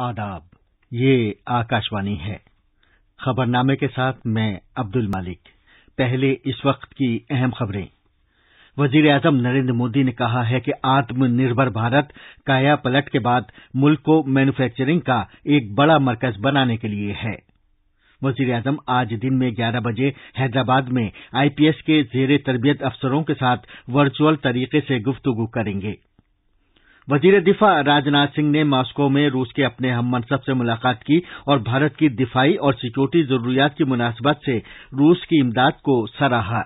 आदाब ये आकाशवाणी है खबरनामे के साथ मैं अब्दुल मालिक पहले इस वक्त की अहम खबरें वजीर आजम नरेंद्र मोदी ने कहा है कि आत्मनिर्भर भारत काया पलट के बाद मुल्क को मैन्युफैक्चरिंग का एक बड़ा मरकज बनाने के लिए है वजीर आजम आज दिन में 11 बजे हैदराबाद में आईपीएस के जेर तरबियत अफसरों के साथ वर्चुअल तरीके से गुफ्तगु करेंगे वजीर दिफा राजनाथ सिंह ने मॉस्को में रूस के अपने हम मनसब से मुलाकात की और भारत की दिफाई और सिक्योरिटी जरूरियात की मुनासिबत से रूस की इमदाद को सराहा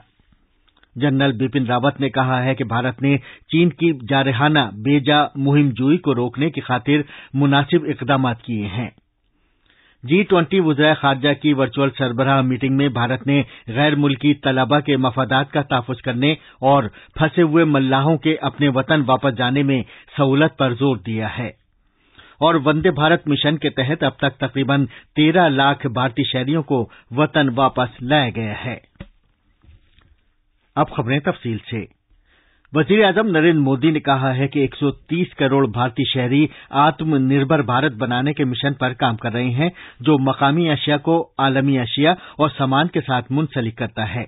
जनरल बिपिन रावत ने कहा है कि भारत ने चीन की जारहाना बेजा मुहिम जुई को रोकने की खातिर मुनासिब इकदाम किए हैं जी ट्वेंटी वजरा खारजा की वर्चुअल सरबराह मीटिंग में भारत ने गैर मुल्की तलबा के मफादात का तहफ़ करने और फंसे हुए मल्लाहों के अपने वतन वापस जाने में सहूलत पर जोर दिया है और वंदे भारत मिशन के तहत अब तक तकरीबन तेरह लाख भारतीय शहरियों को वतन वापस लाया गया है अब खबरें तफसील से वजीर आजम नरेन्द्र मोदी ने कहा है कि 130 करोड़ भारतीय शहरी आत्मनिर्भर भारत बनाने के मिशन पर काम कर रहे हैं जो मकामी अशिया को आलमी अशिया और सामान के साथ मुंसलिक करता है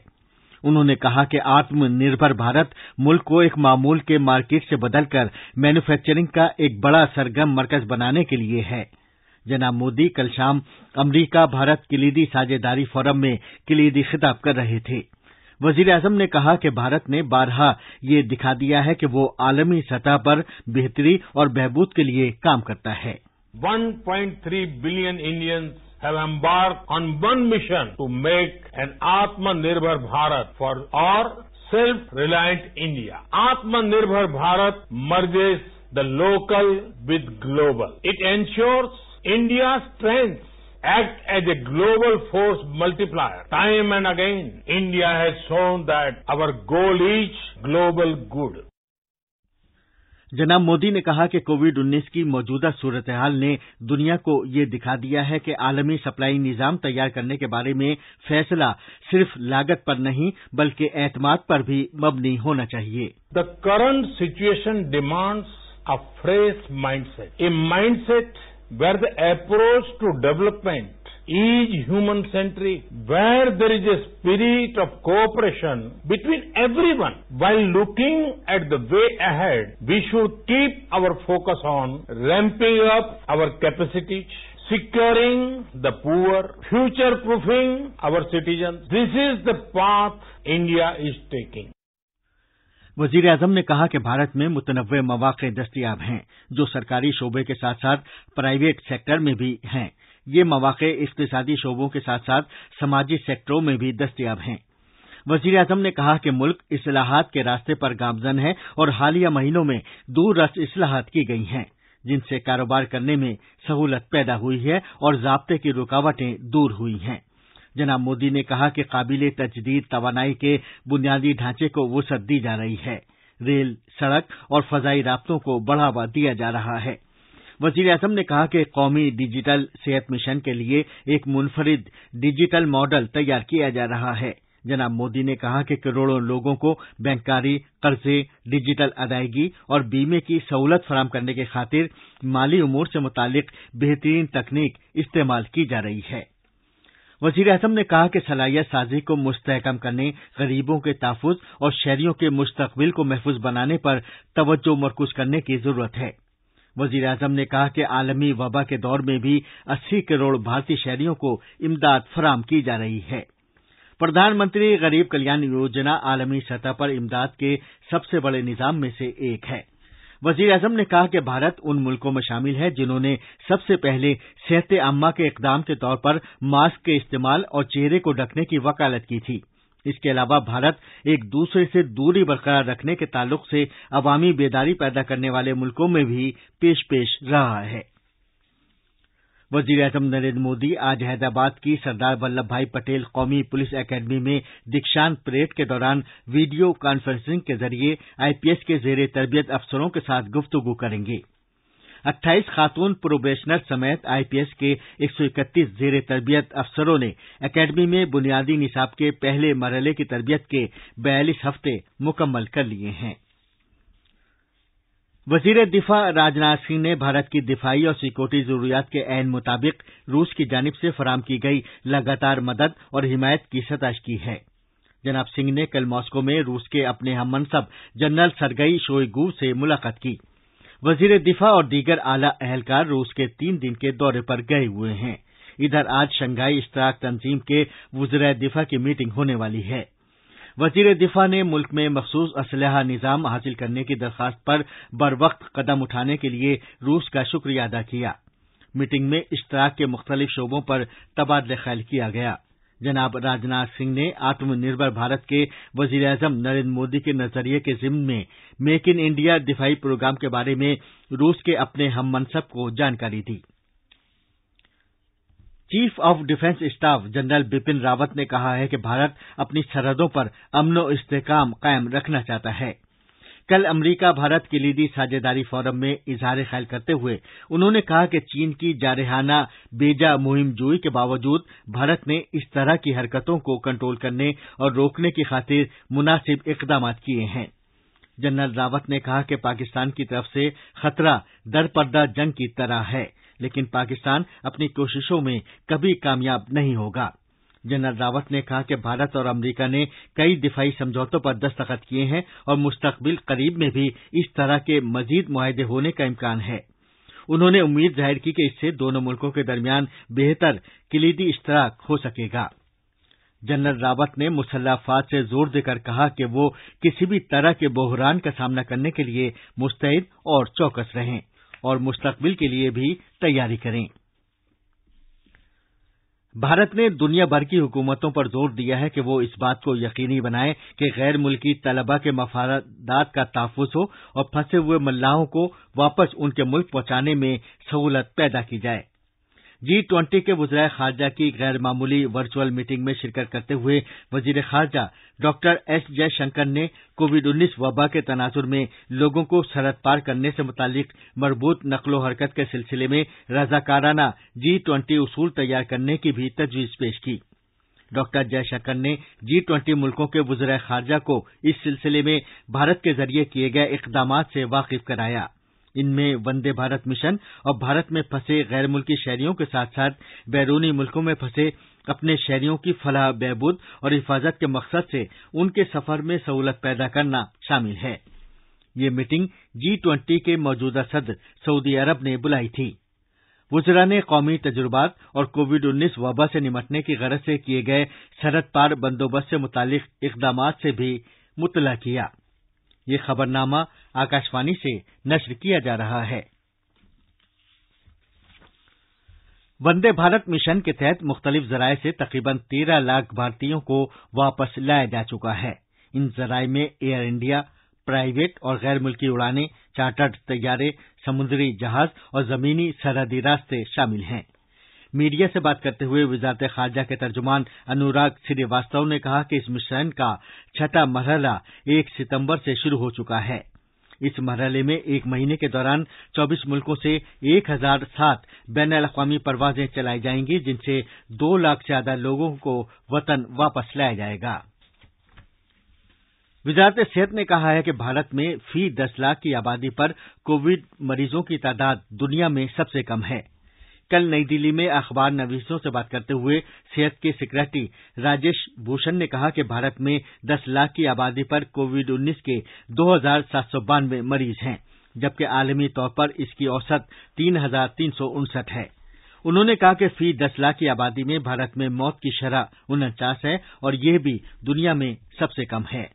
उन्होंने कहा कि आत्मनिर्भर भारत मुल्क को एक मामूल के मार्केट से बदलकर मैन्युफैक्चरिंग का एक बड़ा सरगर्म मरकज बनाने के लिए है जनाब मोदी कल शाम अमरीका भारत कलीदी साझेदारी फोरम में कलीदी खिताब कर रहे थे वजीर आजम ने कहा कि भारत ने बारहा यह दिखा दिया है कि वो आलमी सतह पर बेहतरी और बहबूद के लिए काम करता है one billion Indians have embarked on one mission to make an Atmanirbhar Bharat for or self reliant India Atmanirbhar Bharat merges the local with global it ensures India strength act as a global force multiplier. Time and again, India has shown that our goal is global good. जनाब मोदी ने कहा कि Covid 19 की मौजूदा सूरत हाल ने दुनिया को ये दिखा दिया है कि आलमी सप्लाई निजाम तैयार करने के बारे में फैसला सिर्फ लागत पर नहीं बल्कि एतमाद पर भी मबनी होना चाहिए the current situation demands a fresh mindset a mindset where the approach to development is human-centric, where there is a spirit of cooperation between everyone. While looking at the way ahead, we should keep our focus on ramping up our capacities, securing the poor, future-proofing our citizens. This is the path India is taking. वजीर आजम ने कहा कि भारत में मुतनव मौक़े दस्तियाब हैं जो सरकारी शोबे के साथ साथ प्राइवेट सेक्टर में भी हैं ये मौाक इकतदी शोबों के साथ साथ समाजी सेक्टरों में भी दस्तियाब हैं वजीर आजम ने कहा कि मुल्क असलाहत के रास्ते पर गामजन है और हालिया महीनों में दूरस असलाहत की गई हैं जिनसे कारोबार करने में सहूलत पैदा हुई है और जबते की रूकावटें दूर हुई हैं जनाब मोदी ने कहा कि काबिल तजदीद तोानाई के बुनियादी ढांचे को वसत दी जा रही है रेल सड़क और फजाई रबतों को बढ़ावा दिया जा रहा है वजीर अजम ने कहा कि कौमी डिजिटल सेहत मिशन के लिए एक मुनफरिद डिजिटल मॉडल तैयार किया जा रहा है जनाब मोदी ने कहा कि करोड़ों लोगों को बैंककारी कर्जे डिजिटल अदायगी और बीमे की सहूलत फराम करने की खातिर माली उमूर से मुतालिक बेहतरीन तकनीक इस्तेमाल की जा रही है वजीर अजम ने कहा कि सलाहियत साजी को मुस्तकम करने गरीबों के तहफ़ और शहरियों के मुस्तबिल को महफूज बनाने पर तवज्जो मरकूज करने की जरूरत है वजीर अजम ने कहा कि आलमी वबा के दौर में भी अस्सी करोड़ भारतीय शहरियों को इमदाद फराम की जा रही है प्रधानमंत्री गरीब कल्याण योजना आलमी सतह पर इमदाद के सबसे बड़े निजाम में से एक है वजीर अजम ने कहा कि भारत उन मुल्कों में शामिल है जिन्होंने सबसे पहले सेहत अम्मा के इकदाम के तौर पर मास्क के इस्तेमाल और चेहरे को ढकने की वकालत की थी इसके अलावा भारत एक दूसरे से दूरी बरकरार रखने के ताल्लुक से अवामी बेदारी पैदा करने वाले मुल्कों में भी पेश पेश रहा है وزیراعظم নরেন্দ্র মোদি আজ হায়দ্রাবাদ কি सरदार वल्लभ भाई पटेल قومی পুলিশ একাডেমি মে দীক্ষান্ত প্রীত কে দোরান ভিডিও কনফারেন্সিং কে জariye আইপিএস কে জেরে তর্বিয়াত আফসরো কে সাথ গুফতগূ karenge 28 খাতুন প্রবিশ্নাল সময়ত আইপিএস কে 131 জেরে তর্বিয়াত আফসরো নে একাডেমি মে বুনিয়াদি নিসাব কে পহলে মারহলে কি তর্বিয়াত কে 42 হফতে মুকম্মল কর লিয়ে হে वजीर दिफा राजनाथ सिंह ने भारत की दिफाई और सिक्योरिटी जरूरियात के ऐन मुताबिक रूस की जानब से फराम की गई लगातार मदद और हिमायत की सतश की है जनाब सिंह ने कल मॉस्को में रूस के अपने हम मनसब जनरल सरगई शोईगू से मुलाकात की वजीर दिफा और दीगर आला अहलकार रूस के तीन दिन के दौरे पर गए हुए हैं इधर आज शंघाई इश्तराक तंजीम के वजरा दिफा की मीटिंग होने वाली है वजीर दिफा ने मुल्क में मखसूस असलहा निजाम हासिल करने की दरख्वास्त पर बरवक्त कदम उठाने के लिए रूस का शुक्रिया अदा किया मीटिंग में इश्तराक के मुख्तलिफ शोबों पर तबादले ख्याल किया गया जनाब राजनाथ सिंह ने आत्मनिर्भर भारत के वजीर अजम नरेन्द्र मोदी के नजरिए के जिम्न में मेक इन इंडिया दिफाई प्रोग्राम के बारे में रूस के अपने हम मनसब को जानकारी दी chief of defence staff general Bipin Rawat ने कहा है कि भारत अपनी सरहदों पर अमन व कायम रखना चाहता है कल अमरीका भारत दी साझेदारी फोरम में इजहार ख्याल करते हुए उन्होंने कहा कि चीन की जारहाना बेजा मुहिम जोई के बावजूद भारत ने इस तरह की हरकतों को कंट्रोल करने और रोकने की खातिर मुनासिब इकदाम किए हैं जनरल रावत ने कहा कि पाकिस्तान की तरफ से खतरा दरपर्दा जंग की तरह है लेकिन पाकिस्तान अपनी कोशिशों में कभी कामयाब नहीं होगा जनरल रावत ने कहा कि भारत और अमरीका ने कई दिफाई समझौतों पर दस्तखत किए हैं और मुस्तकबिल करीब में भी इस तरह के मजीद माहे होने का इम्कान है उन्होंने उम्मीद जाहिर की कि इससे दोनों मुल्कों के दरमियान बेहतर किलीदी इश्तराक हो सकेगा जनरल रावत ने मुसल्लाफात से जोर देकर कहा कि वो किसी भी तरह के बहरान का सामना करने के लिए मुस्तैद और चौकस रहें और मुस्तकबिल के लिए भी तैयारी करें भारत ने दुनिया भर की हुकूमतों पर जोर दिया है कि वो इस बात को यकीनी बनाएं कि गैर मुल्की तलबा के मफादात का तहफ़ हो और फंसे हुए मल्लाहों को वापस उनके मुल्क पहुंचाने में सहूलत पैदा की जाये जी ट्वेंटी के वज़राय ख़ारजा की गैर मामूली वर्चुअल मीटिंग में शिरकत करते हुए वज़ीर ख़ारजा डॉक्टर एस जयशंकर ने कोविड उन्नीस वबा के तनाजुर में लोगों को सरहद पार करने से मुतालिक मरबूत नक़्लो हरकत के सिलसिले में रज़ाकाराना जी ट्वेंटी उसूल तैयार करने की भी तजवीज़ पेश की डॉक्टर जयशंकर ने जी ट्वेंटी मुल्कों के वज़राय ख़ारजा को इस सिलसिले में भारत के जरिए किए गए इकदाम से वाकिफ कराया इनमें वंदे भारत मिशन और भारत में फंसे गैर मुल्की शहरियों के साथ साथ बैरूनी मुल्कों में फंसे अपने शहरियों की फलाह बहबूद और हिफाजत के मकसद से उनके सफर में सहूलत पैदा करना शामिल है ये मीटिंग जी ट्वेंटी के मौजूदा सदर सऊदी अरब ने बुलाई थी वजरा ने कौमी तजुर्बात और कोविड उन्नीस वबा से निमटने की गरज से किए गए सरहद पार बंदोबस्त से मुतल इकदाम से भी मुतला किया ये खबरनामा आकाशवाणी से नश्र किया जा रहा है वंदे भारत मिशन के तहत मुख्तलिफ जराये से तकरीबन तेरह लाख भारतीयों को वापस लाया जा चुका है इन जराये में एयर इंडिया प्राइवेट और गैर मुल्की उड़ानें चार्टर्ड तैयारे समुद्री जहाज और जमीनी सरहदी रास्ते शामिल हैं मीडिया से बात करते हुए वजारत खारजा के तर्जुमान अनुराग श्रीवास्तव ने कहा कि इस मिशन का छठा मरहला एक सितंबर से शुरू हो चुका है इस मरहले में एक महीने के दौरान चौबीस मुल्कों से एक हजार सात बैन अवी परवाजें चलाई जाएंगी जिनसे दो लाख से ज्यादा लोगों को वतन वापस लाया जाएगा वजारत सेहत ने कहा है कि भारत में फी दस लाख की आबादी पर कोविड मरीजों की तादाद दुनिया में सबसे कम है कल नई दिल्ली में अखबार नवीसों से बात करते हुए सेहत के सेक्रेटरी राजेश भूषण ने कहा कि भारत में दस लाख की आबादी पर कोविड उन्नीस के दो हजार सात सौ बानवे मरीज हैं जबकि आलमी तौर पर इसकी औसत तीन हजार तीन सौ उनसठ है उन्होंने कहा कि फी दस लाख की आबादी में भारत में मौत की शरह उनचास है और यह भी दुनिया में सबसे कम है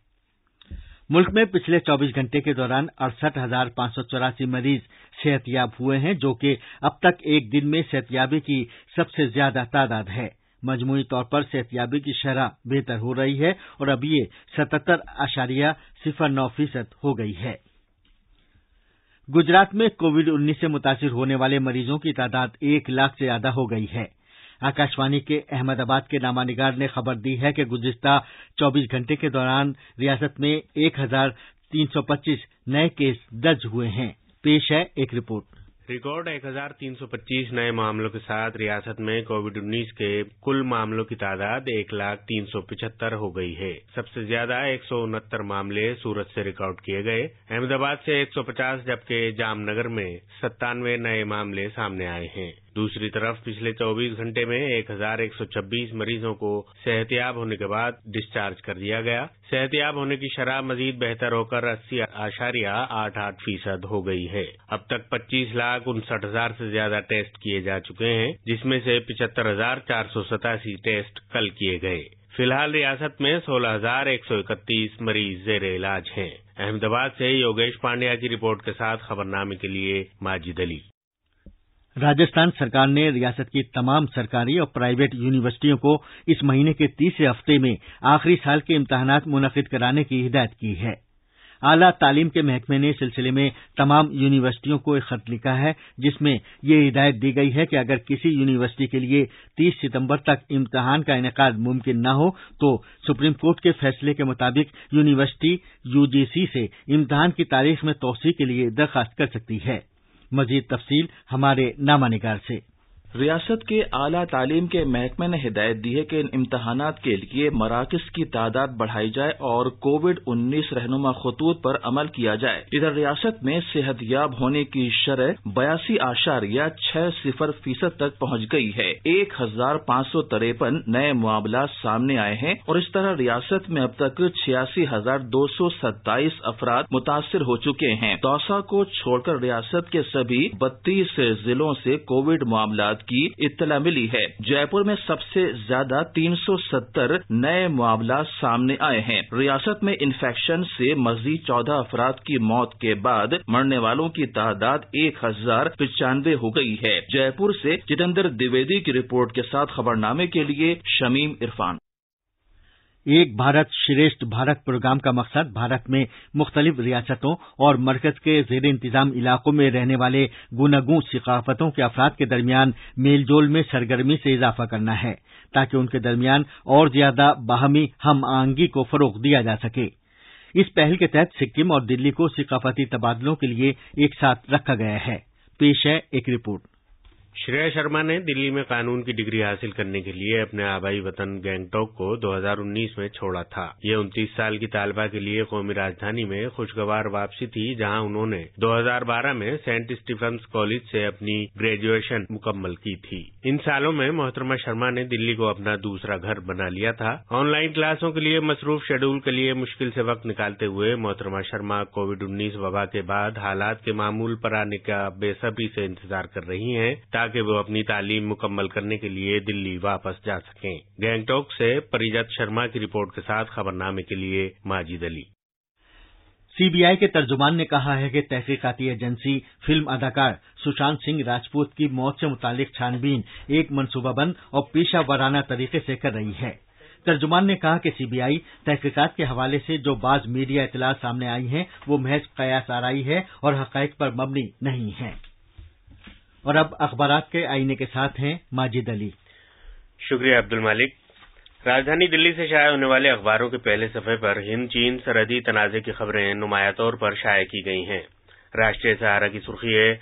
मुल्क में पिछले चौबीस घंटे के दौरान अड़सठ हजार पांच सौ चौरासी मरीज सेहतियाब हुए हैं जो कि अब तक एक दिन में सेहतियाबी की सबसे ज्यादा तादाद है मजमूरी तौर पर सेहतियाबी की शरह बेहतर हो रही है और अब ये सतहत्तर आशारिया सिफर नौ फीसद हो गई है गुजरात में कोविड उन्नीस से मुतासर होने वाले मरीजों की तादाद एक लाख से ज्यादा हो गई है आकाशवाणी के अहमदाबाद के नामानिगार ने खबर दी है कि गुजशत चौबीस घंटे के दौरान रियासत में एक हजार तीन सौ पच्चीस नए केस दर्ज हुए हैं पेश है एक रिपोर्ट रिकॉर्ड एक हजार तीन सौ पच्चीस नए मामलों के साथ रियासत में कोविड उन्नीस के कुल मामलों की तादाद एक लाख तीन सौ पिछहत्तर हो गई है सबसे ज्यादा एक सौ उनहत्तर मामले सूरत से रिकॉर्ड किए गए अहमदाबाद से एक सौ पचास जबकि जामनगर में सत्तानवे नए मामले सामने आए हैं दूसरी तरफ पिछले चौबीस घंटे में एक हजार एक सौ छब्बीस मरीजों को सेहतयाब होने के बाद डिस्चार्ज कर दिया गया सेहतियाब होने की शराब मजीद बेहतर होकर अस्सी आशारिया आठ आठ फीसद हो गई है अब तक पच्चीस लाख उनसठ हजार से ज्यादा टेस्ट किए जा चुके हैं जिसमें से पिचहत्तर हजार चार सौ सतासी टेस्ट कल किए गए फिलहाल रियासत में सोलह हजार एक सौ इकतीस मरीज जेर इलाज हैं अहमदाबाद से योगेश पांड्या की रिपोर्ट के साथ खबरनामे के लिए माजिद अली राजस्थान सरकार ने रियासत की तमाम सरकारी और प्राइवेट यूनिवर्सिटियों को इस महीने के तीसरे हफ्ते में आखिरी साल के इम्तहान मुनद कराने की हिदायत की है आला तालीम के महकमे ने इस सिलसिले में तमाम यूनिवर्सिटियों को एक खत लिखा है जिसमें यह हिदायत दी गई है कि अगर किसी यूनिवर्सिटी के लिए 30 सितंबर तक इम्तहान का इनका मुमकिन न हो तो सुप्रीम कोर्ट के फैसले के मुताबिक यूनिवर्सिटी यूजीसी से इम्तहान की तारीख में तोसी के लिए दरखास्त कर सकती है मजीद तफसील हमारे नामा निगार से रियासत के आला तालीम के महकमे ने हिदायत दी है कि इन इम्तहान के लिए मराकज की तादाद बढ़ाई जाए और कोविड उन्नीस रहनुमा खतूत पर अमल किया जाए इधर रियासत में याब होने की शरह बयासी या छह सिफर फीसद तक पहुंच गई है एक हजार पांच सौ तिरपन नए मामला सामने आए हैं और इस तरह रियासत में अब तक छियासी हजार दो सौ सत्ताईस अफराद मुतासर हो चुके हैं दौसा को छोड़कर रियासत के सभी बत्तीस जिलों से कोविड मामला की इतला मिली है जयपुर में सबसे ज्यादा तीन सौ सत्तर नए मामला सामने आए हैं रियासत में इन्फेक्शन से मजीद चौदह अफराद की मौत के बाद मरने वालों की तादाद एक हजार पचानवे हो गई है जयपुर से जितेंद्र द्विवेदी की रिपोर्ट के साथ खबरनामे के लिए शमीम इरफान एक भारत श्रेष्ठ भारत प्रोग्राम का मकसद भारत में मुख्तलिफ रियासतों और मरकज के जेर इंतजाम इलाकों में रहने वाले गूनागूं सकाफतों के अफराद के दरमियान मेल जोल में सरगर्मी से इजाफा करना है ताकि उनके दरमियान और ज्यादा बाहमी हम आहंगी को फरोग दिया जा सके इस पहल के तहत सिक्किम और दिल्ली को सकाफती तबादलों के लिए एक साथ रखा गया है पेश है एक रिपोर्ट श्रेया शर्मा ने दिल्ली में कानून की डिग्री हासिल करने के लिए अपने आबाई वतन गैंगटोक को 2019 में छोड़ा था ये उनतीस साल की तालबा के लिए कौमी राजधानी में खुशगवार वापसी थी जहां उन्होंने 2012 में सेंट स्टीफेंस कॉलेज से अपनी ग्रेजुएशन मुकम्मल की थी इन सालों में मोहतरमा शर्मा ने दिल्ली को अपना दूसरा घर बना लिया था ऑनलाइन क्लासों के लिए मसरूफ शेड्यूल के लिए मुश्किल से वक्त निकालते हुए मोहतरमा शर्मा कोविड उन्नीस वबा के बाद हालात के मामूल पर आने का बेसब्री से इंतजार कर रही है ताकि वो अपनी तालीम मुकम्मल करने के लिए दिल्ली वापस जा सकें गैंगटोक से परिजत शर्मा की रिपोर्ट के साथ खबरनामे के लिए माजिद अली सीबीआई के तर्जुमान ने कहा है कि तहकीकती एजेंसी फिल्म अदाकार सुशांत सिंह राजपूत की मौत से मुतालिक छानबीन एक मनसूबाबंद और पेशा वराना तरीके से कर रही है तर्जुमान ने कहा कि सीबीआई तहकीकात के हवाले से जो बाज मीडिया इतला सामने आई हैं वो महज कयास आ रही है और हकायक पर मबनी नहीं है और अब अखबार के आईने के साथ हैं माजिद अली शुक्रिया अब्दुल मालिक राजधानी दिल्ली से शाया होने वाले अखबारों के पहले सफे पर हिंद चीन सरहदी तनाजे की खबरें नुमाया तौर पर शाया की गई हैं राष्ट्रीय सहारा की सुर्खी है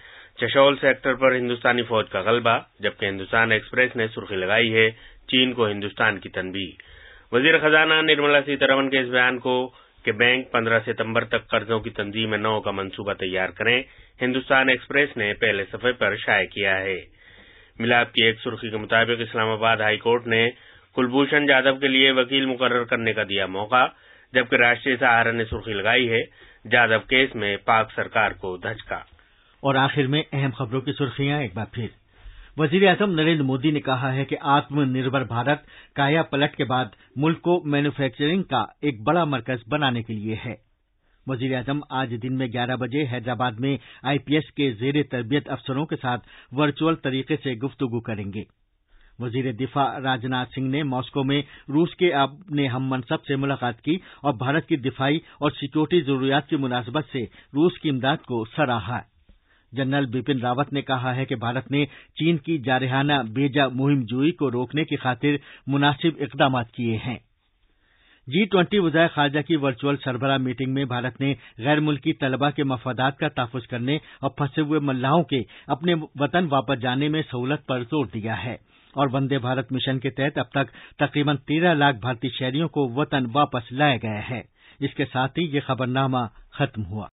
चशौल सेक्टर पर हिंदुस्तानी फौज का गलबा जबकि हिंदुस्तान एक्सप्रेस ने सुर्खी लगाई है चीन को हिंदुस्तान की तनबी वजीर खजाना निर्मला सीतारमन के इस बयान को कि बैंक 15 सितंबर तक कर्जों की तंजीम नौ का मंसूबा तैयार करें हिंदुस्तान एक्सप्रेस ने पहले सफे पर शाये किया है मिलाप की एक सुर्खी के मुताबिक इस्लामाबाद हाईकोर्ट ने कुलभूषण जाधव के लिए वकील मुकर्र करने का दिया मौका जबकि राष्ट्रीय सहारा ने सुर्खी लगाई है जाधव केस में पाक सरकार को धचका और आखिर में अहम खबरों की सुर्खियां एक बार फिर वजीर अजम नरेन्द्र मोदी ने कहा है कि आत्मनिर्भर भारत काया पलट के बाद मुल्क को मैन्युफैक्चरिंग का एक बड़ा मरकज बनाने के लिए है वजीर अजम आज दिन में ग्यारह बजे हैदराबाद में आईपीएस के जेर तरबियत अफसरों के साथ वर्चुअल तरीके से गुफ्तगु करेंगे वजीर दिफा राजनाथ सिंह ने मॉस्को में रूस के अपने हम मनसब से मुलाकात की और भारत की दिफाई और सिक्योरिटी जरूरियात की मुनासबत से रूस की इमदाद को सराहा है जनरल बिपिन रावत ने कहा है कि भारत ने चीन की जारिहाना बेजा मुहिम जुई को रोकने की खातिर मुनासिब इकदाम किए हैं जी ट्वेंटी वजाय खारजा की वर्चुअल सरबरा मीटिंग में भारत ने गैर मुल्की तलबा के मफादात का तहफ़ करने और फंसे हुए मल्लाहों के अपने वतन वापस जाने में सहूलत पर जोर दिया है और वंदे भारत मिशन के तहत अब तक तकरीबन तेरह लाख भारतीय शहरियों को वतन वापस लाया गया है इसके साथ ही ये खबरनामा खत्म हुआ